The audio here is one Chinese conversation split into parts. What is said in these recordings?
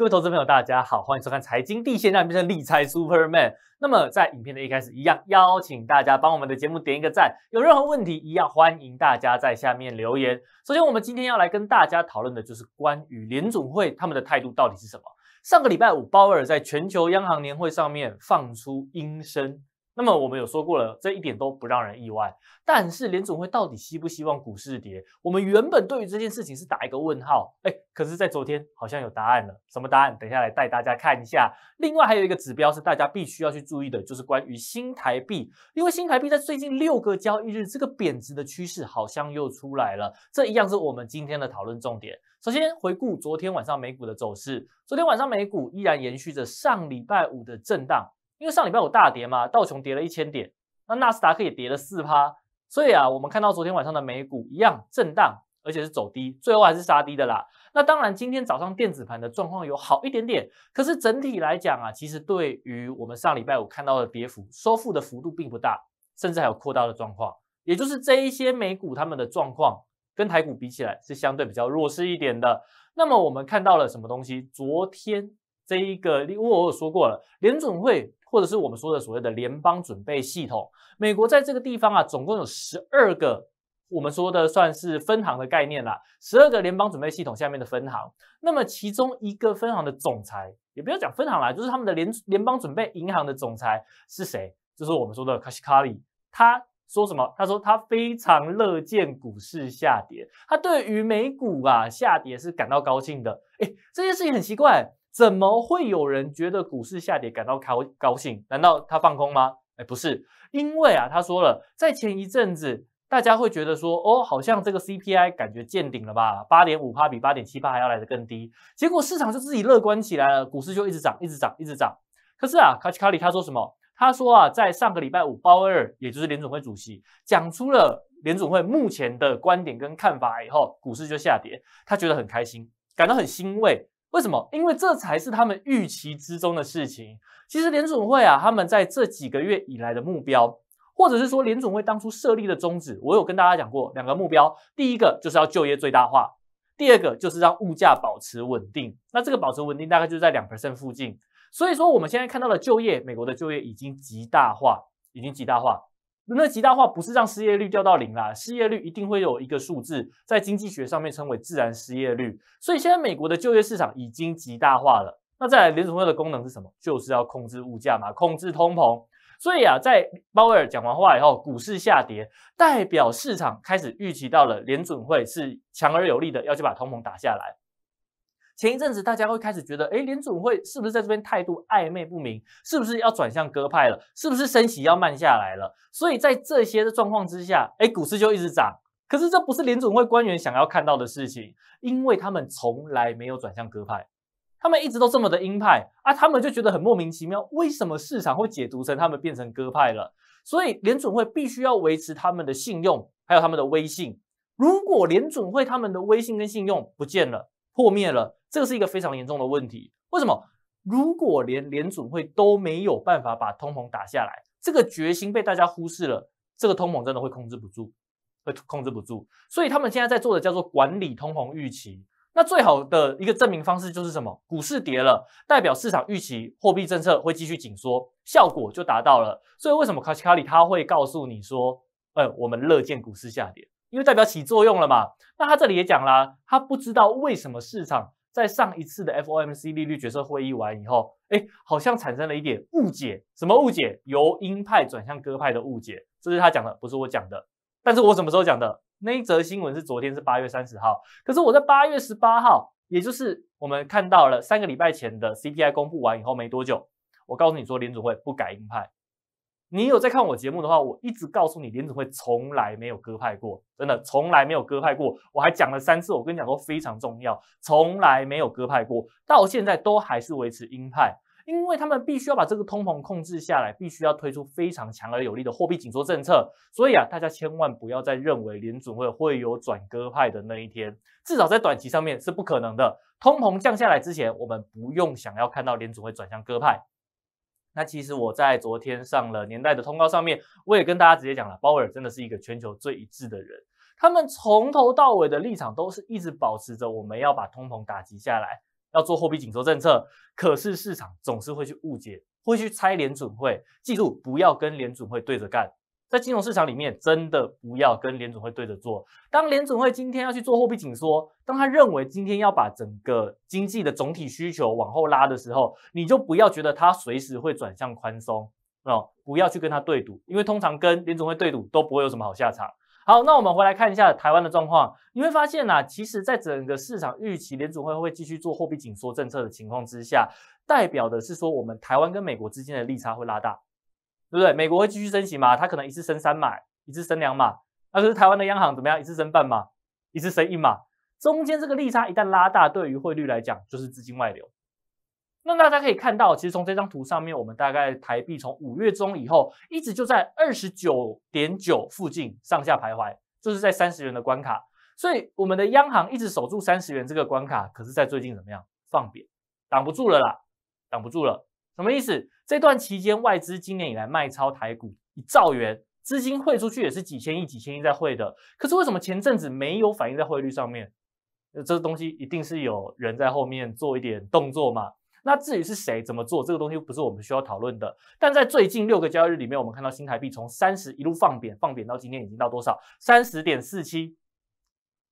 各位投资朋友，大家好，欢迎收看财经地线，让你变成理财 Superman。那么，在影片的一开始，一样邀请大家帮我们的节目点一个赞。有任何问题，一样欢迎大家在下面留言。首先，我们今天要来跟大家讨论的就是关于联总会他们的态度到底是什么。上个礼拜五，鲍尔在全球央行年会上面放出音声。那么我们有说过了，这一点都不让人意外。但是联总会到底希不希望股市跌？我们原本对于这件事情是打一个问号。哎，可是，在昨天好像有答案了。什么答案？等下来带大家看一下。另外还有一个指标是大家必须要去注意的，就是关于新台币。因为新台币在最近六个交易日这个贬值的趋势好像又出来了。这一样是我们今天的讨论重点。首先回顾昨天晚上美股的走势。昨天晚上美股依然延续着上礼拜五的震荡。因为上礼拜有大跌嘛，道琼跌了一千点，那纳斯达克也跌了四趴，所以啊，我们看到昨天晚上的美股一样震荡，而且是走低，最后还是杀低的啦。那当然，今天早上电子盘的状况有好一点点，可是整体来讲啊，其实对于我们上礼拜五看到的跌幅，收复的幅度并不大，甚至还有扩大的状况。也就是这一些美股他们的状况跟台股比起来是相对比较弱势一点的。那么我们看到了什么东西？昨天这一个，因为我有说过了，联准会。或者是我们说的所谓的联邦准备系统，美国在这个地方啊，总共有十二个我们说的算是分行的概念啦，十二个联邦准备系统下面的分行。那么其中一个分行的总裁，也不要讲分行啦，就是他们的联联邦准备银行的总裁是谁？就是我们说的卡西卡里。他说什么？他说他非常乐见股市下跌，他对于美股啊下跌是感到高兴的。哎，这件事情很奇怪。怎么会有人觉得股市下跌感到高高兴？难道他放空吗？哎，不是，因为啊，他说了，在前一阵子，大家会觉得说，哦，好像这个 CPI 感觉见顶了吧，八点五帕比八点七帕还要来得更低，结果市场就自己乐观起来了，股市就一直涨，一直涨，一直涨。可是啊，卡奇卡里他说什么？他说啊，在上个礼拜五，鲍威尔，也就是联总会主席，讲出了联总会目前的观点跟看法以后，股市就下跌，他觉得很开心，感到很欣慰。为什么？因为这才是他们预期之中的事情。其实联总会啊，他们在这几个月以来的目标，或者是说联总会当初设立的宗旨，我有跟大家讲过两个目标：第一个就是要就业最大化，第二个就是让物价保持稳定。那这个保持稳定大概就是在两 percent 附近。所以说我们现在看到的就业，美国的就业已经极大化，已经极大化。那极大化不是让失业率掉到零啦，失业率一定会有一个数字，在经济学上面称为自然失业率。所以现在美国的就业市场已经极大化了。那再来，联准会的功能是什么？就是要控制物价嘛，控制通膨。所以啊，在鲍威尔讲完话以后，股市下跌，代表市场开始预期到了联准会是强而有力的，要去把通膨打下来。前一阵子，大家会开始觉得，哎，联准会是不是在这边态度暧昧不明？是不是要转向鸽派了？是不是升息要慢下来了？所以在这些的状况之下，哎，股市就一直涨。可是这不是联准会官员想要看到的事情，因为他们从来没有转向鸽派，他们一直都这么的鹰派啊，他们就觉得很莫名其妙，为什么市场会解读成他们变成鸽派了？所以联准会必须要维持他们的信用还有他们的威信。如果联准会他们的威信跟信用不见了、破灭了，这个是一个非常严重的问题。为什么？如果连联储会都没有办法把通膨打下来，这个决心被大家忽视了，这个通膨真的会控制不住，会控制不住。所以他们现在在做的叫做管理通膨预期。那最好的一个证明方式就是什么？股市跌了，代表市场预期货币政策会继续紧缩，效果就达到了。所以为什么卡西卡里他会告诉你说：“呃，我们乐见股市下跌，因为代表起作用了嘛。”那他这里也讲啦，他不知道为什么市场。在上一次的 FOMC 利率决策会议完以后，哎，好像产生了一点误解。什么误解？由鹰派转向鸽派的误解。这是他讲的，不是我讲的。但是我什么时候讲的？那一则新闻是昨天，是八月三十号。可是我在八月十八号，也就是我们看到了三个礼拜前的 CPI 公布完以后没多久，我告诉你说联储会不改鹰派。你有在看我节目的话，我一直告诉你，联准会从来没有割派过，真的从来没有割派过。我还讲了三次，我跟你讲都非常重要，从来没有割派过，到现在都还是维持鹰派，因为他们必须要把这个通膨控制下来，必须要推出非常强而有力的货币紧缩政策。所以啊，大家千万不要再认为联准会会有转鸽派的那一天，至少在短期上面是不可能的。通膨降下来之前，我们不用想要看到联准会转向鸽派。那其实我在昨天上了年代的通告上面，我也跟大家直接讲了，鲍威尔真的是一个全球最一致的人，他们从头到尾的立场都是一直保持着我们要把通膨打击下来，要做货币紧缩政策，可是市场总是会去误解，会去猜联准会，记住不要跟联准会对着干。在金融市场里面，真的不要跟联总会对着做。当联总会今天要去做货币紧缩，当他认为今天要把整个经济的总体需求往后拉的时候，你就不要觉得他随时会转向宽松哦，不要去跟他对赌，因为通常跟联总会对赌都不会有什么好下场。好，那我们回来看一下台湾的状况，你会发现啊，其实在整个市场预期联储会会继续做货币紧缩政策的情况之下，代表的是说我们台湾跟美国之间的利差会拉大。对不对？美国会继续升息吗？它可能一次升三码，一次升两码。那可是台湾的央行怎么样？一次升半码，一次升一码。中间这个利差一旦拉大，对于汇率来讲就是资金外流。那大家可以看到，其实从这张图上面，我们大概台币从五月中以后，一直就在二十九点九附近上下徘徊，就是在三十元的关卡。所以我们的央行一直守住三十元这个关卡，可是，在最近怎么样放扁，挡不住了啦，挡不住了。什么意思？这段期间外资今年以来卖超台股一兆元，资金汇出去也是几千亿、几千亿在汇的。可是为什么前阵子没有反映在汇率上面？这东西一定是有人在后面做一点动作嘛？那至于是谁怎么做，这个东西不是我们需要讨论的。但在最近六个交易日里面，我们看到新台币从三十一路放贬，放贬到今天已经到多少？三十点四七。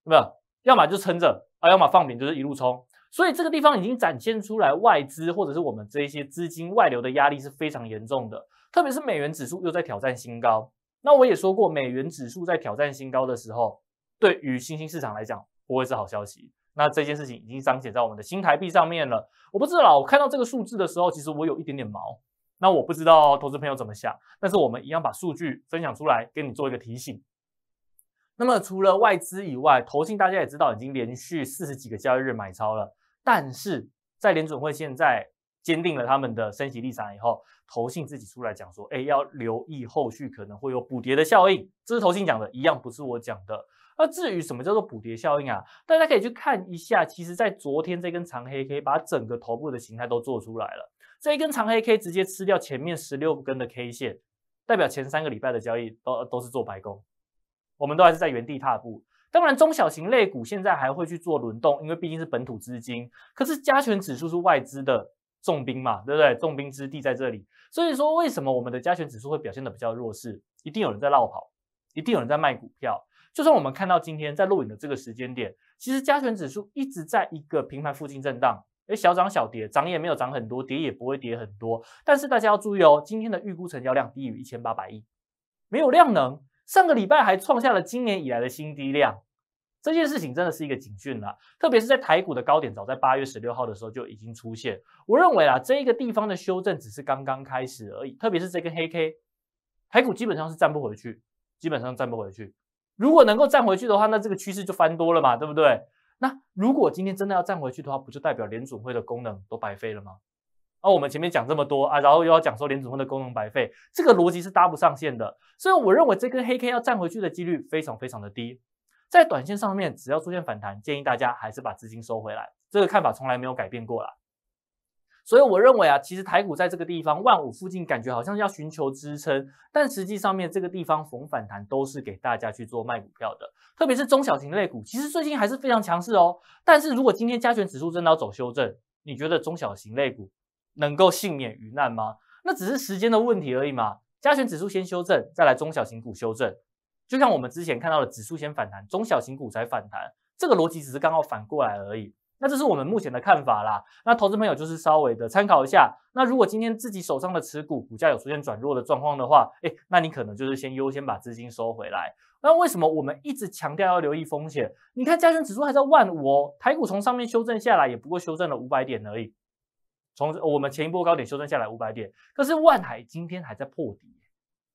没有，要么就撑着，啊，要么放贬就是一路冲。所以这个地方已经展现出来外资或者是我们这一些资金外流的压力是非常严重的，特别是美元指数又在挑战新高。那我也说过，美元指数在挑战新高的时候，对于新兴市场来讲不会是好消息。那这件事情已经彰显在我们的新台币上面了。我不知道，我看到这个数字的时候，其实我有一点点毛。那我不知道投资朋友怎么想，但是我们一样把数据分享出来，给你做一个提醒。那么除了外资以外，投信大家也知道已经连续四十几个交易日买超了。但是在联准会现在坚定了他们的升息立场以后，投信自己出来讲说，哎，要留意后续可能会有补跌的效应。这是投信讲的，一样不是我讲的。那至于什么叫做补跌效应啊？大家可以去看一下，其实，在昨天这根长黑可以把整个头部的形态都做出来了。这一根长黑可以直接吃掉前面十六根的 K 线，代表前三个礼拜的交易都都是做白工，我们都还是在原地踏步。当然，中小型类股现在还会去做轮动，因为毕竟是本土资金。可是加权指数是外资的重兵嘛，对不对？重兵之地在这里，所以说为什么我们的加权指数会表现的比较弱势？一定有人在绕跑，一定有人在卖股票。就算我们看到今天在录影的这个时间点，其实加权指数一直在一个平盘附近震荡，而小涨小跌，涨也没有涨很多，跌也不会跌很多。但是大家要注意哦，今天的预估成交量低于一千八百亿，没有量能。上个礼拜还创下了今年以来的新低量，这件事情真的是一个警讯了。特别是在台股的高点，早在八月十六号的时候就已经出现。我认为啊，这一个地方的修正只是刚刚开始而已。特别是这根黑 K，台股基本上是站不回去，基本上站不回去。如果能够站回去的话，那这个趋势就翻多了嘛，对不对？那如果今天真的要站回去的话，不就代表联准会的功能都白费了吗？啊、我们前面讲这么多啊，然后又要讲说连总分的功能白费，这个逻辑是搭不上线的。所以我认为这根黑 K 要站回去的几率非常非常的低。在短线上面，只要出现反弹，建议大家还是把资金收回来。这个看法从来没有改变过啦。所以我认为啊，其实台股在这个地方万五附近，感觉好像要寻求支撑，但实际上面这个地方逢反弹都是给大家去做卖股票的。特别是中小型类股，其实最近还是非常强势哦。但是如果今天加权指数真的要走修正，你觉得中小型类股？能够幸免于难吗？那只是时间的问题而已嘛。加权指数先修正，再来中小型股修正，就像我们之前看到的，指数先反弹，中小型股才反弹，这个逻辑只是刚好反过来而已。那这是我们目前的看法啦。那投资朋友就是稍微的参考一下。那如果今天自己手上的持股股价有出现转弱的状况的话，哎，那你可能就是先优先把资金收回来。那为什么我们一直强调要留意风险？你看加权指数还在万五哦，台股从上面修正下来，也不过修正了五百点而已。从我们前一波高点修正下来五百点，可是万海今天还在破底，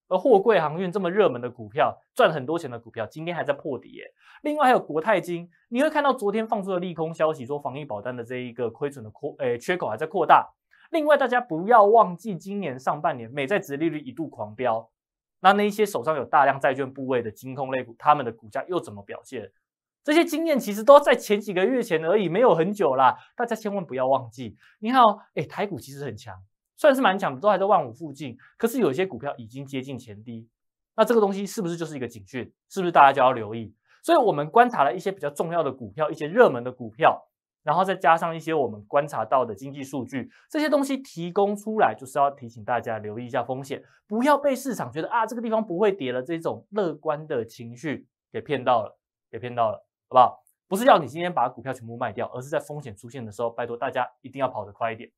而货柜航运这么热门的股票，赚很多钱的股票，今天还在破底耶。另外还有国泰金，你会看到昨天放出的利空消息，说防疫保单的这一个亏损的扩，诶缺口还在扩大。另外大家不要忘记，今年上半年美债值利率一度狂飙，那那一些手上有大量债券部位的金控类股，他们的股价又怎么表现？这些经验其实都在前几个月前而已，没有很久啦。大家千万不要忘记。你看，哎，台股其实很强，算是蛮强，都还在万五附近。可是有些股票已经接近前低，那这个东西是不是就是一个警讯？是不是大家就要留意？所以，我们观察了一些比较重要的股票，一些热门的股票，然后再加上一些我们观察到的经济数据，这些东西提供出来就是要提醒大家留意一下风险，不要被市场觉得啊这个地方不会跌了这种乐观的情绪给骗到了，给骗到了。好不好？不是要你今天把股票全部卖掉，而是在风险出现的时候，拜托大家一定要跑得快一点。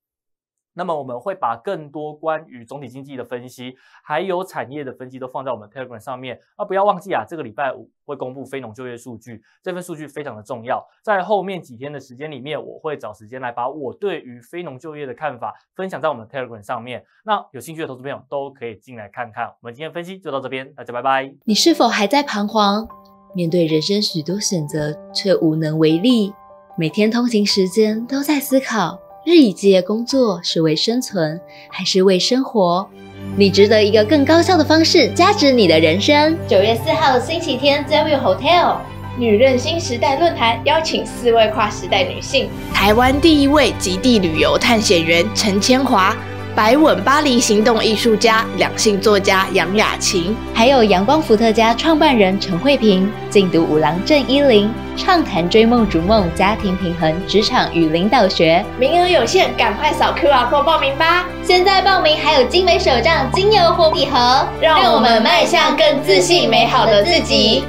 那么我们会把更多关于总体经济的分析，还有产业的分析都放在我们 Telegram 上面。啊，不要忘记啊，这个礼拜五会公布非农就业数据，这份数据非常的重要。在后面几天的时间里面，我会找时间来把我对于非农就业的看法分享在我们 Telegram 上面。那有兴趣的投资朋友都可以进来看看。我们今天分析就到这边，大家拜拜。你是否还在彷徨？面对人生许多选择，却无能为力。每天通勤时间都在思考，日以继夜工作是为生存还是为生活？你值得一个更高效的方式，加值你的人生。九月四号星期天，JW Hotel 女任新时代论坛邀请四位跨时代女性，台湾第一位极地旅游探险员陈千华。白稳巴黎行动艺术家、两性作家杨雅琴，还有阳光伏特加创办人陈慧萍，禁毒五郎郑依林，畅谈追梦逐梦、家庭平衡、职场与领导学。名额有限，赶快扫 Q R Code 报名吧！现在报名还有精美手账、精油活笔盒，让我们迈向更自信、美好的自己。